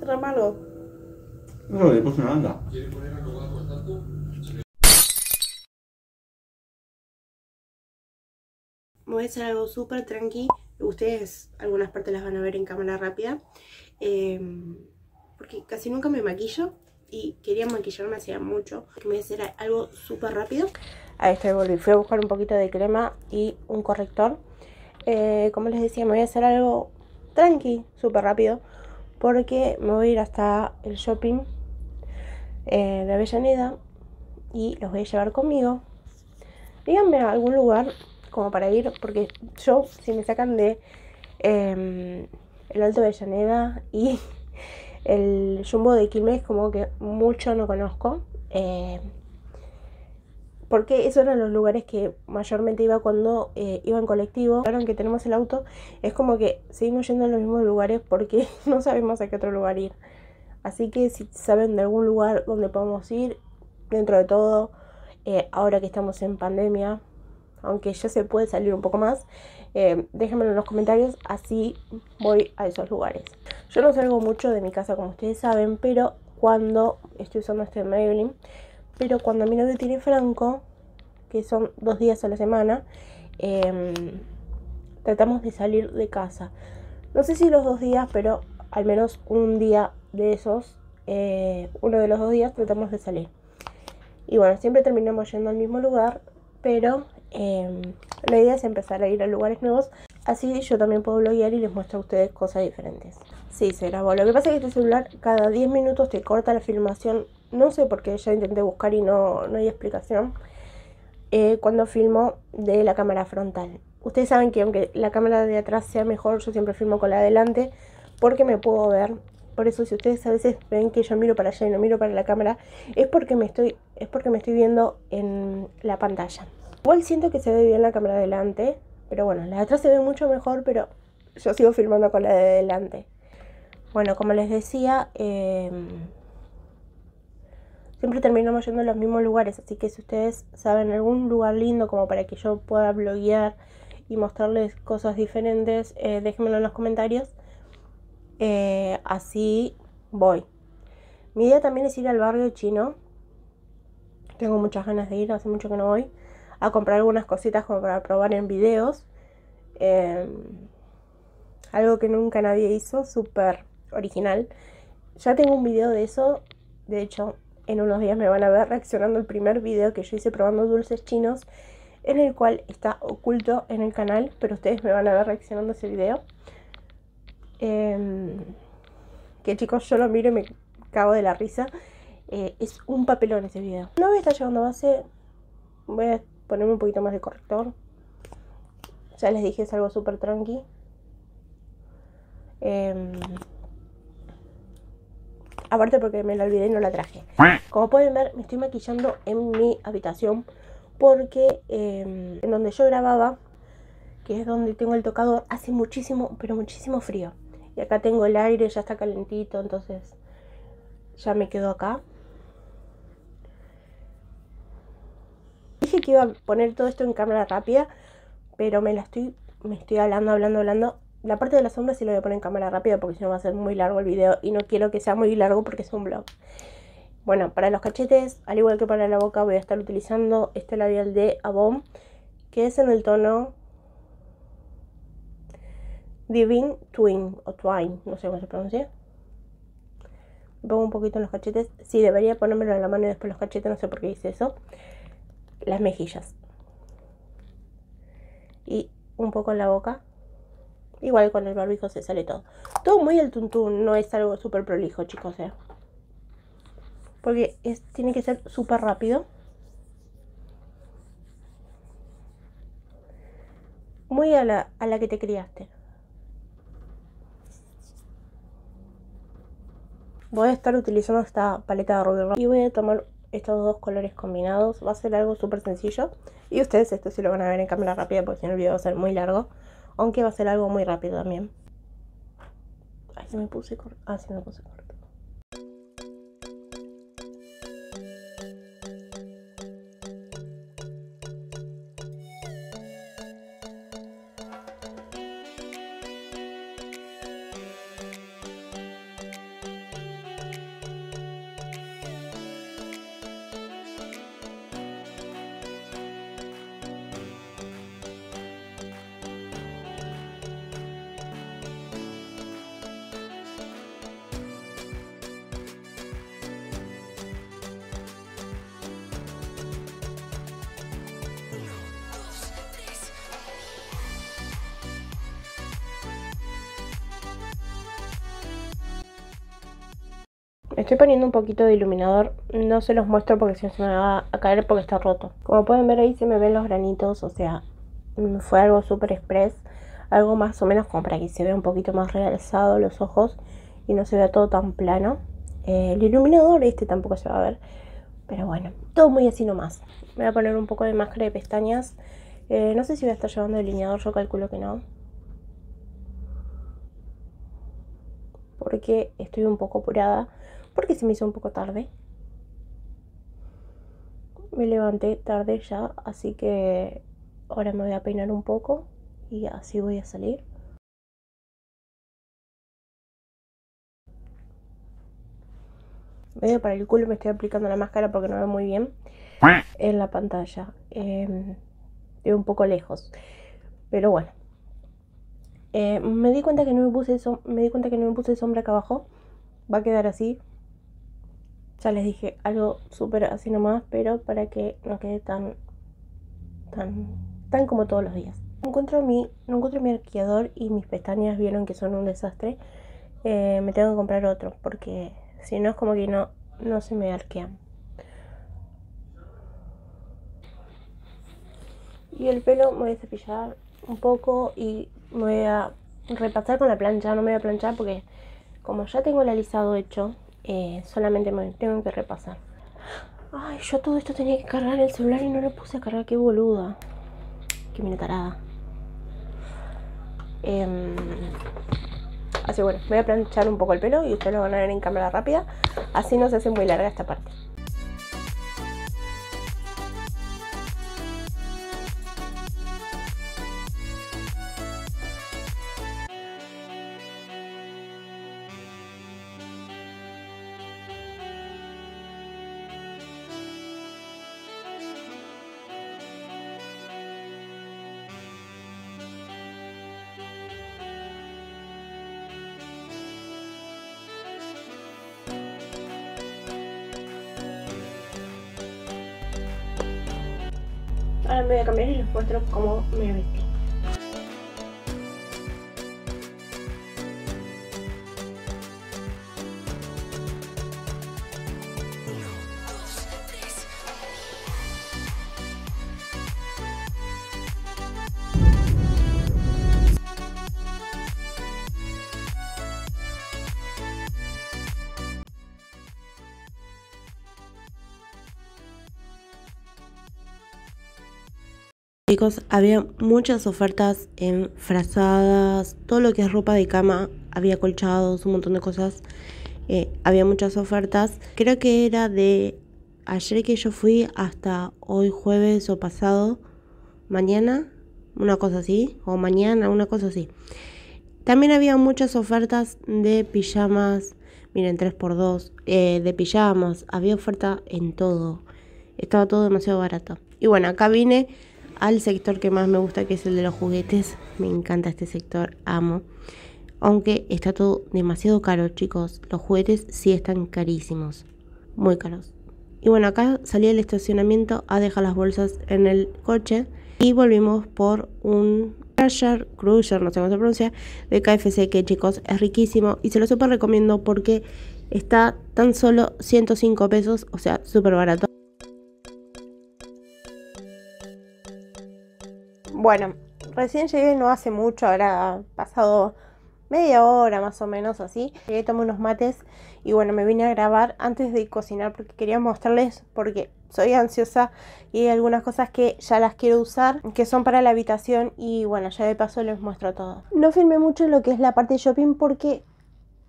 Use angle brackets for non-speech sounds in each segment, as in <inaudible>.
Derrámalo. No, una Me voy a hacer algo súper tranqui. Ustedes algunas partes las van a ver en cámara rápida. Em, porque casi nunca me maquillo. Y quería maquillarme hacía mucho. Me voy a hacer algo súper rápido. Ahí estoy, volví. Fui a buscar un poquito de crema y un corrector. Eh, como les decía, me voy a hacer algo tranqui, súper rápido porque me voy a ir hasta el shopping eh, de Avellaneda y los voy a llevar conmigo. Díganme a algún lugar como para ir, porque yo, si me sacan de em, el Alto Avellaneda y <laughs> el Jumbo de Quilmes, como que mucho no conozco. Eh, porque esos eran los lugares que mayormente iba cuando eh, iba en colectivo. Ahora que tenemos el auto, es como que seguimos yendo a los mismos lugares porque <laughs> no sabemos a qué otro lugar ir. Así que si saben de algún lugar donde podemos ir, dentro de todo, eh, ahora que estamos en pandemia, aunque ya se puede salir un poco más, eh, déjenmelo en los comentarios, así voy a esos lugares. Yo no salgo mucho de mi casa, como ustedes saben, pero cuando estoy usando este Maybelline, pero cuando mi novio tiene Franco, que son dos días a la semana, em, tratamos de salir de casa. No sé si los dos días, pero al menos un día de esos, eh, uno de los dos días tratamos de salir. Y bueno, siempre terminamos yendo al mismo lugar, pero em, la idea es empezar a ir a lugares nuevos. Así yo también puedo bloguear y les muestro a ustedes cosas diferentes. Sí, se grabó. Lo que pasa es que este celular cada 10 minutos te corta la filmación no sé por qué, ya intenté buscar y no, hay explicación, eh, cuando filmo de la cámara frontal. Ustedes saben que aunque la cámara de atrás sea mejor, yo siempre filmo con la de adelante porque me puedo ver. Por eso si ustedes a veces ven que yo miro para allá y no miro para la cámara, es porque me estoy, es porque me estoy viendo en la pantalla. Igual siento que se ve bien la cámara de adelante, pero bueno, la de atrás se ve mucho mejor, pero yo sigo filmando con la de adelante. Bueno, como les decía, eh, siempre terminamos yendo en los mismos lugares, así que si ustedes saben algún lugar lindo como para que yo pueda bloguear y mostrarles cosas diferentes, eh, déjenmelo en los comentarios. Eh, así voy. Mi idea también es ir al barrio chino. Tengo muchas ganas de ir, hace mucho que no voy. A comprar algunas cositas como para probar en videos. Em, algo que nunca nadie hizo, súper original. Ya tengo un video de eso, de hecho, en unos días me van a ver reaccionando el primer video que yo hice probando dulces chinos, en el cual está oculto en el canal, pero ustedes me van a ver reaccionando ese video. Em, que chicos, yo lo miro y me cago de la risa. Eh, es un papelón ese video. No voy a estar llevando base. Voy a ponerme un poquito más de corrector. Ya les dije, es algo súper tranqui. Em, Aparte porque me la olvidé y no la traje. Como pueden ver, me estoy maquillando en mi habitación porque em, en donde yo grababa, que es donde tengo el tocador, hace muchísimo, pero muchísimo frío. Y acá tengo el aire, ya está calentito, entonces ya me quedo acá. Dije que iba a poner todo esto en cámara rápida, pero me la estoy, me estoy hablando, hablando, hablando la parte de las sombras sí lo voy a poner en cámara rápida porque si no va a ser muy largo el video y no quiero que sea muy largo porque es un vlog Bueno, para los cachetes, al igual que para la boca, voy a estar utilizando este labial de Avon, que es en el tono Divine Twin o Twine, no sé cómo se pronuncia. pongo un poquito en los cachetes. Sí, debería ponérmelo en la mano y después los cachetes, no sé por qué hice eso. Las mejillas. Y un poco en la boca. Igual con el barbijo se sale todo. Todo muy el tuntún, no es algo súper prolijo, chicos. Eh. Porque tiene que ser súper rápido. Muy a la, a la que te criaste. Voy a estar utilizando esta paleta de rubio. y voy a tomar estos dos colores combinados. Va a ser algo súper sencillo. Y ustedes esto sí lo van a ver en cámara rápida porque si no el video va a ser muy largo. Aunque va a ser algo muy rápido también. Ay, se me puse corto. Ah, sí me puse corto. Estoy poniendo un poquito de iluminador, no se los muestro porque si no se me va a caer porque está roto. Como pueden ver ahí se me ven los granitos, o sea, mm, fue algo súper express, algo más o menos como para que se vea un poquito más realzado los ojos y no se vea todo tan plano. Eh, el iluminador este tampoco se va a ver, pero bueno, todo muy así nomás. Me voy a poner un poco de máscara de pestañas, eh, no sé si voy a estar llevando delineador, yo calculo que no. Porque estoy un poco apurada porque se me hizo un poco tarde. Me levanté tarde ya, así que ahora me voy a peinar un poco y así voy a salir. Medio para el culo me estoy aplicando la máscara porque no veo muy bien en la pantalla. Eh, un poco lejos, pero bueno. Eh, me di cuenta que no me puse me di cuenta que no me puse sombra acá abajo. Va a quedar así ya les dije algo súper así nomás, pero para que no quede tan, tan, tan como todos los días. No encuentro mi, no encuentro mi arqueador y mis pestañas vieron que son un desastre. Eh, me tengo que comprar otro porque si no es como que no, no se me arquean. Y el pelo me voy a cepillar un poco y me voy a repasar con la plancha. No me voy a planchar porque como ya tengo el alisado hecho, eh, solamente me tengo que repasar. Ay, yo todo esto tenía que cargar el celular y no lo puse a cargar, qué boluda. Qué minotarada. Eh, em, así bueno, voy a planchar un poco el pelo y ustedes lo van a ver en cámara rápida. Así no se hace muy larga esta parte. me voy a cambiar y les muestro cómo me vestí. había muchas ofertas en frazadas, todo lo que es ropa de cama, había colchados, un montón de cosas. Eh, había muchas ofertas. Creo que era de ayer que yo fui hasta hoy jueves o pasado, mañana, una cosa así, o mañana, una cosa así. También había muchas ofertas de pijamas, miren, 3x2, eh, de pijamas, había oferta en todo. Estaba todo demasiado barato. Y bueno, acá vine al sector que más me gusta, que es el de los juguetes. Me encanta este sector, amo. Aunque está todo demasiado caro, chicos. Los juguetes sí están carísimos. Muy caros. Y bueno, acá salí del estacionamiento a dejar las bolsas en el coche. Y volvimos por un Crusher, no sé cómo se pronuncia, de KFC, que chicos es riquísimo. Y se lo super recomiendo porque está tan solo 105 pesos, o sea, súper barato. Bueno, recién llegué no hace mucho, ahora pasado media hora más o menos así. Llegué, tomé unos mates y bueno, me vine a grabar antes de cocinar porque quería mostrarles porque soy ansiosa y hay algunas cosas que ya las quiero usar, que son para la habitación y bueno, ya de paso les muestro todo. No filmé mucho lo que es la parte de shopping porque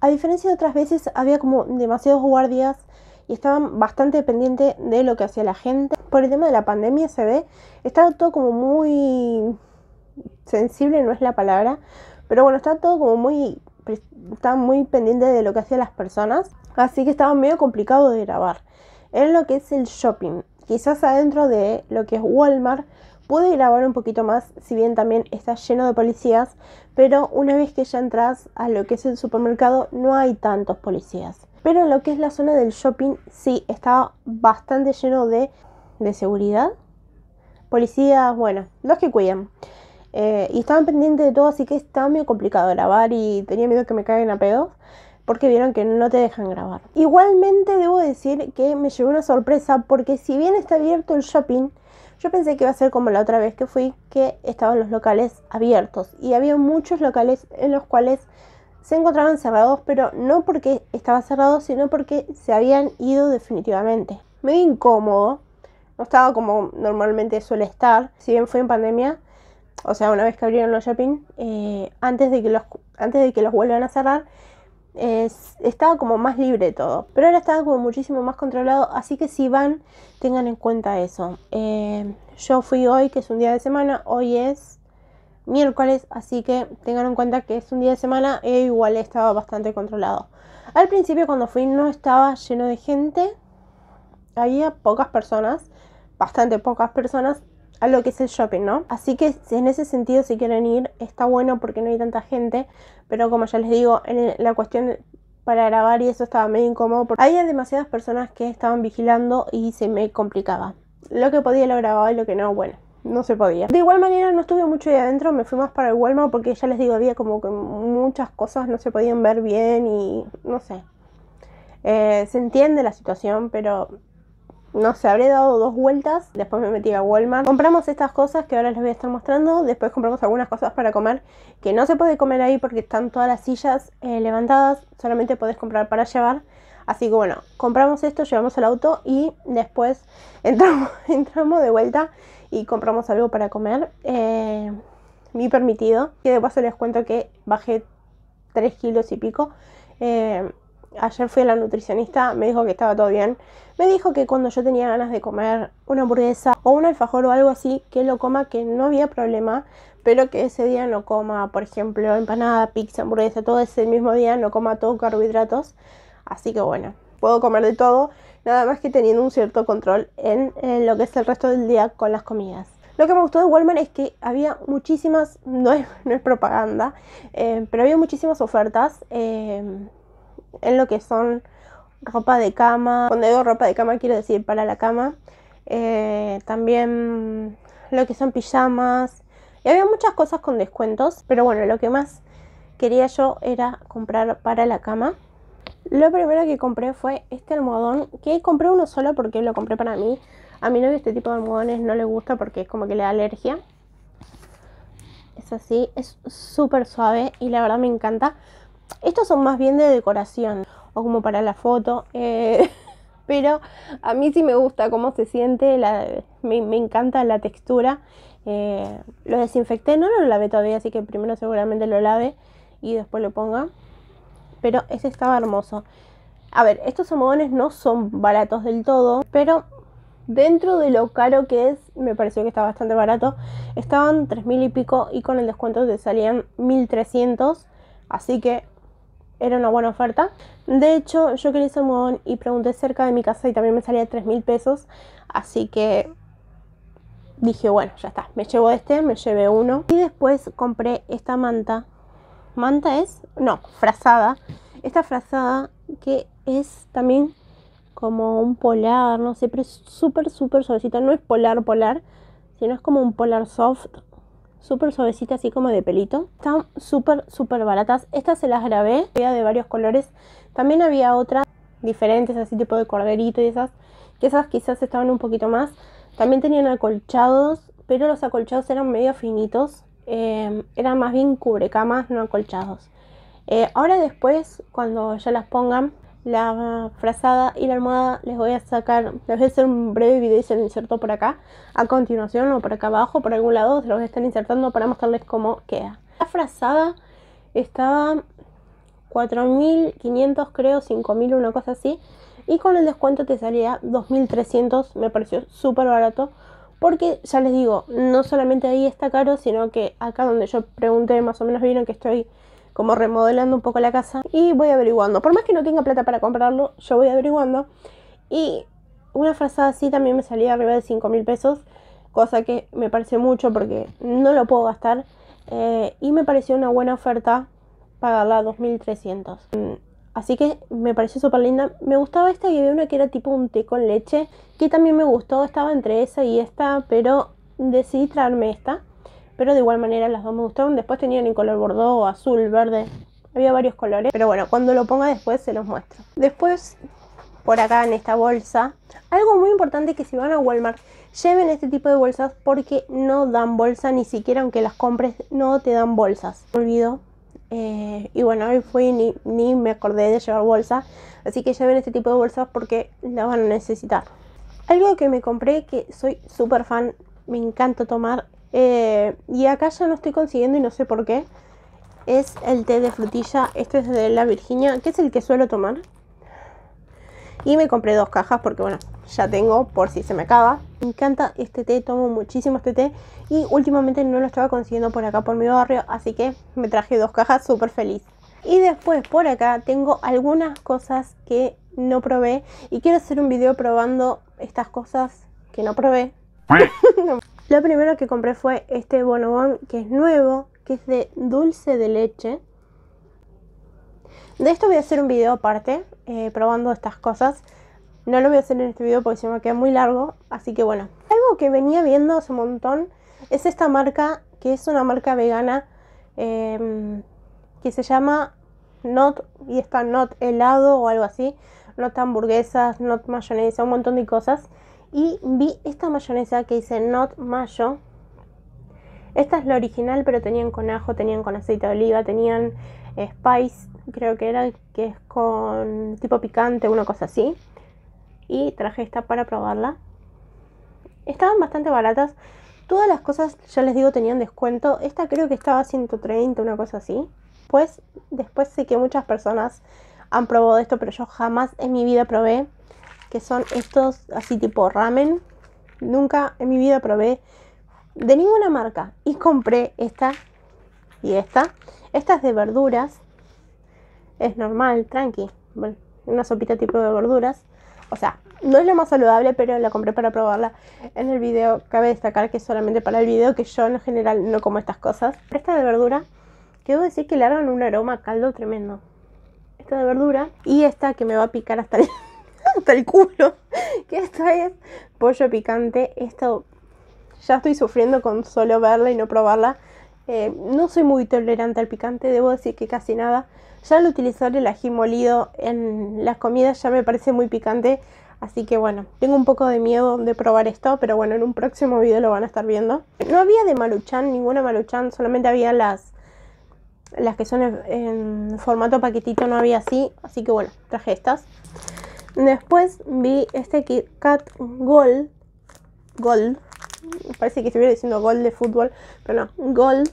a diferencia de otras veces había como demasiados guardias y estaban bastante pendientes de lo que hacía la gente por el tema de la pandemia se ve, está todo como muy sensible, no es la palabra, pero bueno, está todo como muy, está muy pendiente de lo que hacían las personas, así que estaba medio complicado de grabar. En lo que es el shopping, quizás adentro de lo que es Walmart, pude grabar un poquito más, si bien también está lleno de policías, pero una vez que ya entras a lo que es el supermercado no hay tantos policías. Pero en lo que es la zona del shopping sí estaba bastante lleno de de seguridad, policías, bueno, los que cuidan. Eh, y estaban pendientes de todo, así que estaba medio complicado grabar y tenía miedo que me caigan a pedos porque vieron que no te dejan grabar. Igualmente debo decir que me llegó una sorpresa porque si bien está abierto el shopping, yo pensé que iba a ser como la otra vez que fui, que estaban los locales abiertos y había muchos locales en los cuales se encontraban cerrados, pero no porque estaba cerrado, sino porque se habían ido definitivamente. Medio incómodo, no estaba como normalmente suele estar, si bien fue en pandemia, o sea, una vez que abrieron los shopping, eh, antes, de que los, antes de que los vuelvan a cerrar, estaba como más libre todo. Pero ahora estaba como muchísimo más controlado, así que si van, tengan en cuenta eso. Eh, yo fui hoy, que es un día de semana, hoy es miércoles, así que tengan en cuenta que es un día de semana e igual estaba bastante controlado. Al principio cuando fui no estaba lleno de gente, había pocas personas bastante pocas personas a lo que es el shopping, ¿no? Así que en ese sentido, si quieren ir, está bueno porque no hay tanta gente, pero como ya les digo, en la cuestión para grabar y eso estaba medio incómodo porque había demasiadas personas que estaban vigilando y se me complicaba. Lo que podía lo grababa y lo que no, bueno, no se podía. De igual manera no estuve mucho ahí adentro, me fui más para el Walmart porque ya les digo, había como que muchas cosas no se podían ver bien y no sé. Eh, se entiende la situación, pero no sé, habré dado dos vueltas, después me metí a Walmart. Compramos estas cosas que ahora les voy a estar mostrando, después compramos algunas cosas para comer que no se puede comer ahí porque están todas las sillas eh, levantadas, solamente podés comprar para llevar. Así que bueno, compramos esto, llevamos el auto y después <laughs> entramos, entramos de vuelta y compramos algo para comer. Eh, mi permitido. Y de paso les cuento que bajé 3 kilos y pico. Eh, ayer fui a la nutricionista, me dijo que estaba todo bien. Me dijo que cuando yo tenía ganas de comer una hamburguesa o un alfajor o algo así, que lo coma, que no había problema, pero que ese día no coma, por ejemplo, empanada, pizza, hamburguesa, todo ese mismo día, no coma todo carbohidratos. Así que bueno, puedo comer de todo, nada más que teniendo un cierto control en, eh, lo que es el resto del día con las comidas. Lo que me gustó de Walmart es que había muchísimas, <laughs> no es, propaganda, eh, pero había muchísimas ofertas. Eh, en lo que son ropa de cama. Cuando digo ropa de cama quiero decir para la cama. Eh, también lo que son pijamas. Y había muchas cosas con descuentos. Pero bueno, lo que más quería yo era comprar para la cama. Lo primero que compré fue este almohadón, que compré uno solo porque lo compré para mí. A mi novio este tipo de almohadones no le gusta porque es como que le da alergia. Es así, es súper suave y la verdad me encanta estos son más bien de decoración o como para la foto. Eh, <laughs> pero a mí sí me gusta cómo se siente, me, encanta la textura. Eh, lo desinfecté, no lo lavé todavía, así que primero seguramente lo lave y después lo ponga. Pero ese estaba hermoso. A ver, estos almohadones no son baratos del todo, pero dentro de lo caro que es, me pareció que está bastante barato. Estaban 3.000 y pico y con el descuento te salían 1.300. Así que era una buena oferta. De hecho, yo quería salmón y pregunté cerca de mi casa y también me salía 3 mil pesos. Así que dije, bueno, ya está. Me llevo este, me llevé uno. Y después compré esta manta. ¿Manta es? No, frazada. Esta frazada que es también como un polar, no sé, pero es súper, súper suavecita. No es polar, polar, sino es como un polar soft súper suavecita, así como de pelito. Están súper, súper baratas. Estas se las grabé, había de varios colores. También había otras diferentes, así tipo de corderito y esas, que esas quizás estaban un poquito más. También tenían acolchados, pero los acolchados eran medio finitos. Em, eran más bien cubrecamas, no acolchados. Eh, ahora después, cuando ya las pongan, la frazada y la almohada les voy a sacar, les voy a hacer un breve video y se lo inserto por acá a continuación o por acá abajo, por algún lado, se los voy a estar insertando para mostrarles cómo queda. La frazada estaba 4.500 creo, 5.000 una cosa así y con el descuento te salía 2.300, me pareció súper barato porque ya les digo, no solamente ahí está caro, sino que acá donde yo pregunté más o menos vieron que estoy como remodelando un poco la casa y voy averiguando. Por más que no tenga plata para comprarlo, yo voy averiguando. Y una frazada así también me salía arriba de 5 mil pesos, cosa que me parece mucho porque no lo puedo gastar. Eh, y me pareció una buena oferta pagarla 2.300. Mm, así que me pareció súper linda. Me gustaba esta y había una que era tipo un té con leche, que también me gustó. Estaba entre esa y esta, pero decidí traerme esta pero de igual manera las dos me gustaron. Después tenían en color bordeaux, azul, verde, había varios colores, pero bueno, cuando lo ponga después se los muestro. Después, por acá en esta bolsa, algo muy importante que si van a Walmart, lleven este tipo de bolsas porque no dan bolsa, ni siquiera aunque las compres, no te dan bolsas. Me olvido. Eh, y bueno, hoy fui ni, ni me acordé de llevar bolsa, así que lleven este tipo de bolsas porque las van a necesitar. Algo que me compré que soy súper fan, me encanta tomar, eh, y acá ya no estoy consiguiendo y no sé por qué. Es el té de frutilla. Este es de la Virginia, que es el que suelo tomar. Y me compré dos cajas porque, bueno, ya tengo por si se me acaba. Me encanta este té, tomo muchísimo este té. Y últimamente no lo estaba consiguiendo por acá, por mi barrio. Así que me traje dos cajas súper feliz. Y después por acá tengo algunas cosas que no probé. Y quiero hacer un video probando estas cosas que no probé. <laughs> <laughs> Lo primero que compré fue este bonobón que es nuevo, que es de dulce de leche. De esto voy a hacer un video aparte, eh, probando estas cosas. No lo voy a hacer en este video porque se me queda muy largo, así que bueno. Algo que venía viendo hace un montón es esta marca, que es una marca vegana, em, que se llama Not, y está Not helado o algo así. Not hamburguesas, Not mayonesa, un montón de cosas. Y vi esta mayonesa que dice Not Mayo. Esta es la original, pero tenían con ajo, tenían con aceite de oliva, tenían eh, spice, creo que era, que es con tipo picante, una cosa así. Y traje esta para probarla. Estaban bastante baratas. Todas las cosas, ya les digo, tenían descuento. Esta creo que estaba a 130, una cosa así. Pues después sé que muchas personas han probado esto, pero yo jamás en mi vida probé que son estos así tipo ramen. Nunca en mi vida probé de ninguna marca y compré esta y esta. estas de verduras. Es normal, tranqui. Bueno, una sopita tipo de verduras. O sea, no es lo más saludable, pero la compré para probarla en el video. Cabe destacar que es solamente para el video, que yo en general no como estas cosas. Esta de verdura, Quiero decir que le hagan un aroma caldo tremendo. Esta de verdura y esta que me va a picar hasta el hasta el culo. Que esto es pollo picante. Esto ya estoy sufriendo con solo verla y no probarla. Eh, no soy muy tolerante al picante, debo decir que casi nada. Ya al utilizar el ají molido en las comidas ya me parece muy picante. Así que bueno, tengo un poco de miedo de probar esto, pero bueno, en un próximo video lo van a estar viendo. No había de maluchán, ninguna maluchán, solamente había las, las que son en formato paquetito, no había así. Así que bueno, traje estas. Después vi este Kit Kat Gold. Gold. Parece que estuviera diciendo Gold de fútbol, pero no. Gold.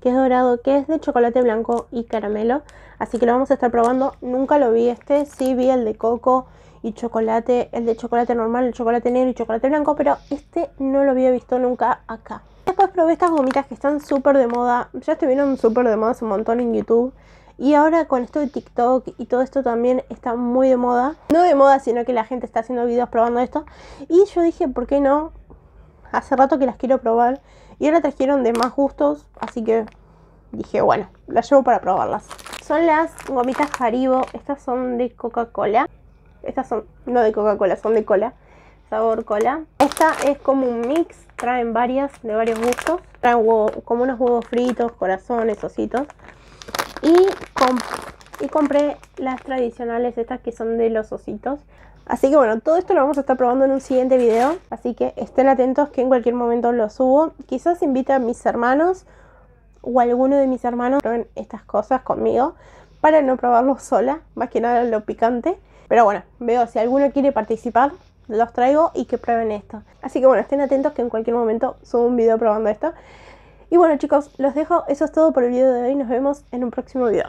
Que es dorado, que es de chocolate blanco y caramelo. Así que lo vamos a estar probando. Nunca lo vi este. Sí vi el de coco y chocolate. El de chocolate normal, el chocolate negro y chocolate blanco. Pero este no lo había visto nunca acá. Después probé estas gomitas que están súper de moda. Ya estuvieron súper de moda un montón en YouTube. Y ahora con esto de TikTok y todo esto también está muy de moda. No de moda, sino que la gente está haciendo videos probando esto. Y yo dije, ¿por qué no? Hace rato que las quiero probar. Y ahora trajeron de más gustos, así que dije, bueno, las llevo para probarlas. Son las gomitas Haribo. Estas son de Coca-Cola. Estas son, no de Coca-Cola, son de cola. Sabor cola. Esta es como un mix. Traen varias, de varios gustos. Traen como unos huevos fritos, corazones, ositos. Y y compré las tradicionales, estas que son de los ositos. Así que bueno, todo esto lo vamos a estar probando en un siguiente video, así que estén atentos que en cualquier momento lo subo. Quizás invite a mis hermanos o alguno de mis hermanos prueben estas cosas conmigo para no probarlo sola, más que nada lo picante. Pero bueno, veo si alguno quiere participar, los traigo y que prueben esto. Así que bueno, estén atentos que en cualquier momento subo un video probando esto. Y bueno chicos, los dejo, eso es todo por el video de hoy, nos vemos en un próximo video.